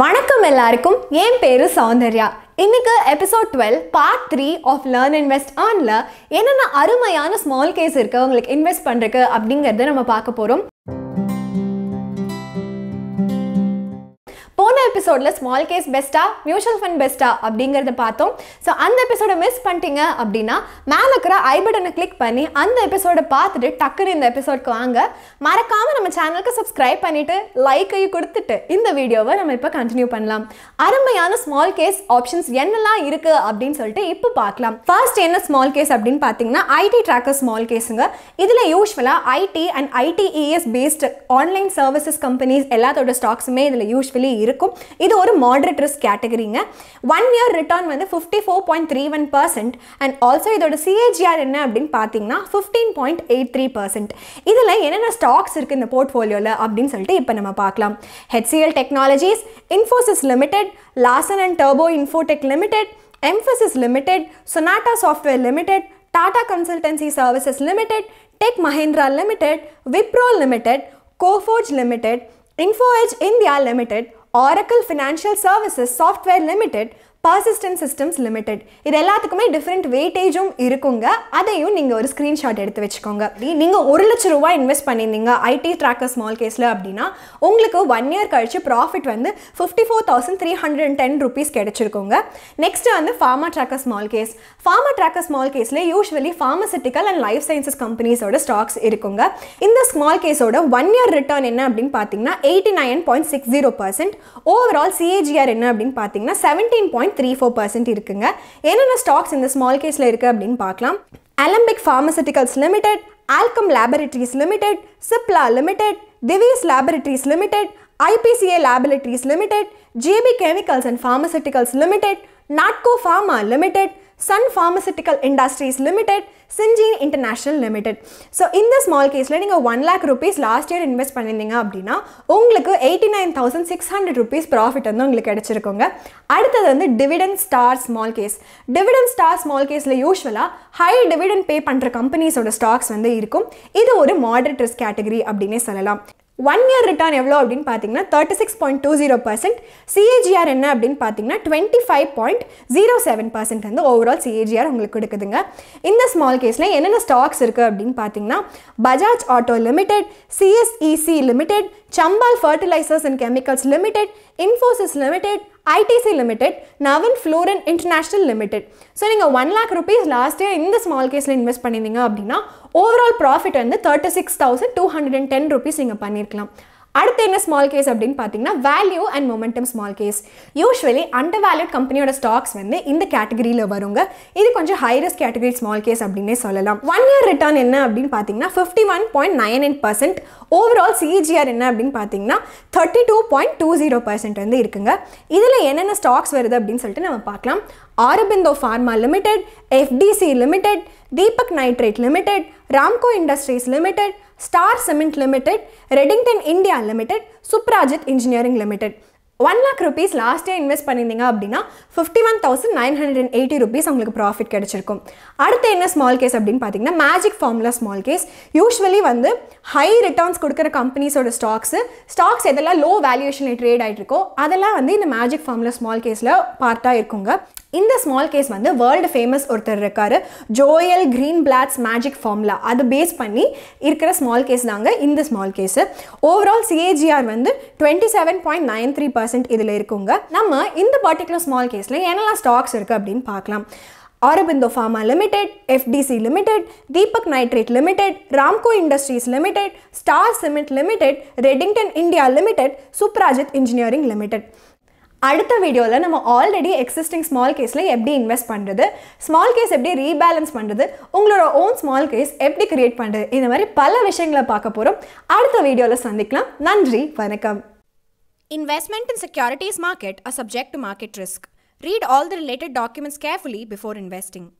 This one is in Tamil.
வணக்கம் எல்லாருக்கும் என் பேர் சௌந்தர்யா இன்னைக்கு episode twelve part three of learn invest ஆனில் என்னென்ன அருமையான ஸ்மால் கேஸ் இருக்குது உங்களுக்கு இன்வெஸ்ட் பண்ணுறக்கு அப்படிங்கிறத நம்ம பார்க்க போகிறோம் எபிசோடில் ஸ்மால் கேஸ் பெஸ்ட்டா மியூச்சுவல் ஃபண்ட் பெஸ்ட்டா அப்படிங்கிறத பார்த்தோம் ஸோ அந்த எபிசோடை மிஸ் பண்ணிட்டீங்க அப்படின்னா மேலே இருக்கிற ஐ பட்டனை கிளிக் பண்ணி அந்த எபிசோடை பார்த்துட்டு டக்குன்னு இந்த எபிசோட்க்கு வாங்க மறக்காமல் நம்ம சேனலுக்கு சப்ஸ்கிரைப் பண்ணிட்டு லைக்கையும் கொடுத்துட்டு இந்த வீடியோவை நம்ம இப்போ கண்டினியூ பண்ணலாம் அருமையான ஸ்மால் கேஸ் ஆப்ஷன்ஸ் என்னெல்லாம் இருக்குது அப்படின்னு சொல்லிட்டு இப்போ பார்க்கலாம் ஃபர்ஸ்ட் என்ன ஸ்மால் கேஸ் அப்படின்னு பார்த்தீங்கன்னா ஐடி ட்ராக்கர் ஸ்மால் கேஸுங்க இதில் யூஸ்வலாக IT and ITES based online services companies எல்லாத்தோட ஸ்டாக்ஸுமே இதில் யூஸ்வலி இருக்கும் இது ஒரு மாடரேட் ரிஸ்க் கேட்டகரிங்க ஒன் இயர் ரிட்டர்ன் வந்து fifty four point three one percent and also இதோட சிஏஜிஆர் என்ன அப்படின்னு பார்த்தீங்கன்னா fifteen point eight three percent இதில் என்னென்ன ஸ்டாக்ஸ் இருக்குது இந்த போர்ட்ஃபோலியோவில் அப்படின்னு சொல்லிட்டு இப்போ நம்ம பார்க்கலாம் HCL Technologies Infosys Limited Larsen and டர்போ Infotech Limited Mphasis Limited Sonata Software Limited Tata Consultancy Services Limited Tech Mahindra Limited Wipro Limited Coforge Limited Info Edge India Limited Oracle Financial Services Software Limited Persistent Systems Limited இது எல்லாத்துக்குமே டிஃப்ரெண்ட் வெயிட்டேஜும் இருக்குங்க அதையும் நீங்கள் ஒரு ஸ்க்ரீன்ஷாட் எடுத்து வச்சுக்கோங்க நீங்கள் ஒரு லட்ச ரூபாய் இன்வெஸ்ட் பண்ணியிருந்தீங்க ஐடி ட்ராக்கர் ஸ்மால் கேஸில் அப்படின்னா உங்களுக்கு ஒன் இயர் கழிச்சு ப்ராஃபிட் வந்து fifty four thousand three hundred and ten rupees கிடச்சிருக்கோங்க நெக்ஸ்ட் வந்து pharma tracker small case pharma tracker small கேஸில் usually pharmaceutical and life sciences கம்பெனிஸோட ஸ்டாக்ஸ் இருக்குங்க இந்த ஸ்மால் கேஸோட ஒன் இயர் ரிட்டர்ன் என்ன அப்படின்னு பார்த்தீங்கன்னா eighty nine point six zero percent overall CAGR என்ன அப்படின்னு பார்த்தீங்கன்னா seventeen point point three four percent இருக்குங்க என்னென்ன ஸ்டாக்ஸ் இந்த ஸ்மால் கேஸில் இருக்குது அப்படின்னு பார்க்கலாம் Alembic Pharmaceuticals Limited Alkem Laboratories Limited Cipla Limited Divi's Laboratories Limited IPCA Laboratories Limited JB Chemicals and Pharmaceuticals Limited Natco Pharma Limited, Sun Pharmaceutical Industries Limited Syngene International Limited so இந்த ஸ்மால் கேஸில் நீங்கள் one lakh rupees last year invest பண்ணியிருந்தீங்க அப்படின்னா உங்களுக்கு eighty nine thousand six hundred rupees profit வந்து உங்களுக்கு கிடச்சிருக்குங்க அடுத்தது வந்து dividend star small case dividend star small கேஸில் யூஸ்வலாக ஹை டிவிடன் பே பண்ணுற கம்பெனிஸோட ஸ்டாக்ஸ் வந்து இருக்கும் இது ஒரு மாடரேட் ரிஸ்க் கேட்டகரி அப்படின்னே சொல்லலாம் ஒன் இயர் ரிட்டர்ன் எவ்வளோ அப்படின்னு பார்த்தீங்கன்னா thirty six point two zero percent CAGR என்ன அப்படின்னு பார்த்தீங்கன்னா twenty five point zero seven percent வந்து ஓவரால் சிஏஜிஆர் உங்களுக்கு கொடுக்குதுங்க இந்த ஸ்மால் கேஸில் என்னென்ன ஸ்டாக்ஸ் இருக்குது அப்படின்னு பார்த்தீங்கன்னா Bajaj Auto Limited CSEC Limited Chambal Fertilisers and Chemicals Limited Infosys Limited ITC Limited Navin Fluorine International Limited so நீங்கள் one lakh rupees last year இந்த ஸ்மால் கேஸில் இன்வெஸ்ட் பண்ணியிருந்தீங்க அப்படின்னா ஓவரால் ப்ராஃபிட் வந்து thirty six thousand two hundred and ten rupees நீங்கள் பண்ணியிருக்கலாம் அடுத்து என்ன ஸ்மால் கேஸ் அப்படின்னு பார்த்தீங்கன்னா value and momentum small case usually undervalued கம்பெனியோட ஸ்டாக்ஸ் வந்து இந்த கேட்டகரியில் வருங்க இது கொஞ்சம் ஹைரஸ்ட் கேட்டகரி ஸ்மால் கேஸ் அப்படின்னே சொல்லலாம் ஒன் இயர் ரிட்டர்ன் என்ன அப்படின்னு பார்த்தீங்கன்னா fifty one point nine nine percent overall CAGR என்ன அப்படின்னு பார்த்தீங்கன்னா thirty two point two zero percent வந்து இருக்குங்க இதில் என்னென்ன ஸ்டாக்ஸ் வருது அப்படின்னு சொல்லிட்டு நம்ம பார்க்கலாம் Aurobindo Pharma Limited FDC Limited Deepak Nitrite Limited Ramco Industries Limited Star Cement Limited, Reddington India Limited, Suprajit Engineering Limited. One lakh rupees last year invest பண்ணியிருந்தீங்க அப்படின்னா fifty one thousand nine hundred and eighty rupees உங்களுக்கு ப்ராஃபிட் கிடச்சிருக்கும் அடுத்து என்ன ஸ்மால் கேஸ் அப்படின்னு பார்த்தீங்கன்னா magic formula small case usually வந்து ஹை ரிட்டர்ன்ஸ் கொடுக்குற கம்பெனிஸோட ஸ்டாக்ஸு ஸ்டாக்ஸ் எதெல்லாம் லோ வேல்யூஷனில் ட்ரேட் ஆகிட்ருக்கோ அதெல்லாம் வந்து இந்த மேஜிக் ஃபார்முலா ஸ்மால் கேஸில் பார்ட்டாக இருக்குங்க இந்த ஸ்மால் கேஸ் வந்து வேர்ல்டு ஃபேமஸ் ஒருத்தர் இருக்கார் Joel Greenblatt's magic formula அது பேஸ் பண்ணி இருக்கிற ஸ்மால் கேஸ் தாங்க இந்த ஸ்மால் கேஸு ஓவரால் சிஏஜிஆர் வந்து twenty seven point nine three percent இதில் இருக்குங்க நம்ம இந்த பர்டிகுலர் ஸ்மால் கேஸில் என்னெல்லாம் ஸ்டாக்ஸ் இருக்குது அப்படின்னு பார்க்கலாம் Aurobindo Pharma Limited FDC Limited Deepak Nitrite Limited Ramco Industries Limited Star Cement Limited Redington India Limited Suprajit Engineering Limited அடுத்த வீடியோவில் நம்ம ஆல்ரெடி எக்ஸிஸ்டிங் ஸ்மால் கேஸில் எப்படி இன்வெஸ்ட் பண்ணுறது ஸ்மால் கேஸ் எப்படி ரீபேலன்ஸ் பண்ணுறது உங்களோட ஓன் ஸ்மால் கேஸ் எப்படி கிரியேட் பண்ணுறது இந்த மாதிரி பல விஷயங்களை பார்க்க போகிறோம் அடுத்த வீடியோவில் சந்திக்கலாம் நன்றி வணக்கம் Investment in securities market are subject to market risk. Read all the related documents carefully before investing.